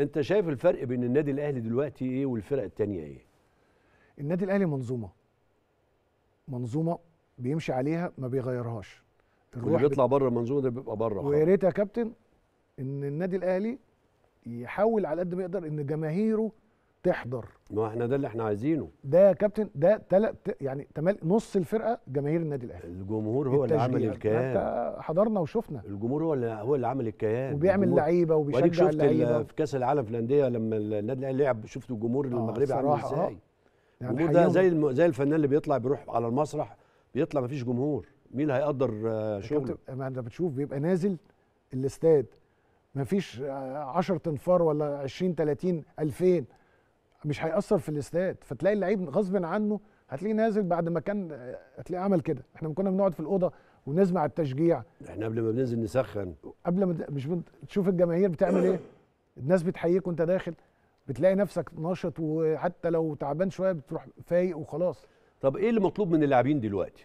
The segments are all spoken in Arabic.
انت شايف الفرق بين النادي الاهلي دلوقتي ايه والفرق التانية ايه النادي الاهلي منظومه منظومه بيمشي عليها ما بيغيرهاش اللي بيطلع بره المنظومه ده بيبقى بره ويا ريت يا كابتن ان النادي الاهلي يحاول على قد ما يقدر ان جماهيره تحضر ما احنا ده اللي احنا عايزينه ده يا كابتن ده تلت يعني تمال نص الفرقه جماهير النادي الاهلي الجمهور هو اللي عمل الكيان حضرنا وشفنا الجمهور هو اللي هو اللي عمل الكيان وبيعمل لعيبه وبيشجع اللعيبه في كاس العالم في الانديه لما النادي الاهلي لعب شفت الجمهور آه المغربي عامل آه. ازاي يعني ده زي زي الفنان اللي بيطلع بيروح على المسرح بيطلع ما فيش جمهور مين اللي هيقدر آه، شغله ما انت بتشوف بيبقى نازل الاستاد ما فيش 10 آه، تنفار ولا 20 30 2000 مش هيأثر في الاستاد فتلاقي اللعيب غصب عنه هتلاقيه نازل بعد ما كان هتلاقيه عمل كده احنا كنا بنقعد في الاوضه ونسمع التشجيع احنا قبل ما بننزل نسخن قبل ما مش بنت... تشوف الجماهير بتعمل ايه الناس بتحييك وانت داخل بتلاقي نفسك ناشط وحتى لو تعبان شويه بتروح فايق وخلاص طب ايه اللي مطلوب من اللاعبين دلوقتي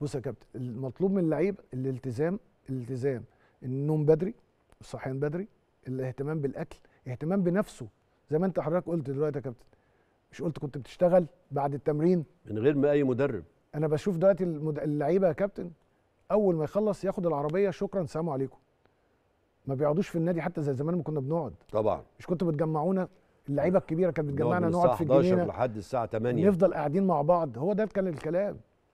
بص يا كابتن المطلوب من اللعيب الالتزام الالتزام النوم بدري الصحيان بدري الاهتمام بالاكل اهتمام بنفسه زي ما انت حضرتك قلت دلوقتي يا كابتن مش قلت كنت بتشتغل بعد التمرين من غير ما اي مدرب انا بشوف دلوقتي المد... اللعيبه يا كابتن اول ما يخلص ياخد العربيه شكرا سلام عليكم ما بيقعدوش في النادي حتى زي زمان ما كنا بنقعد طبعا مش كنتوا بتجمعونا اللعيبه الكبيره كانت بتجمعنا نقعد في الجنينه لحد الساعه 8 نفضل قاعدين مع بعض هو ده كان الكلام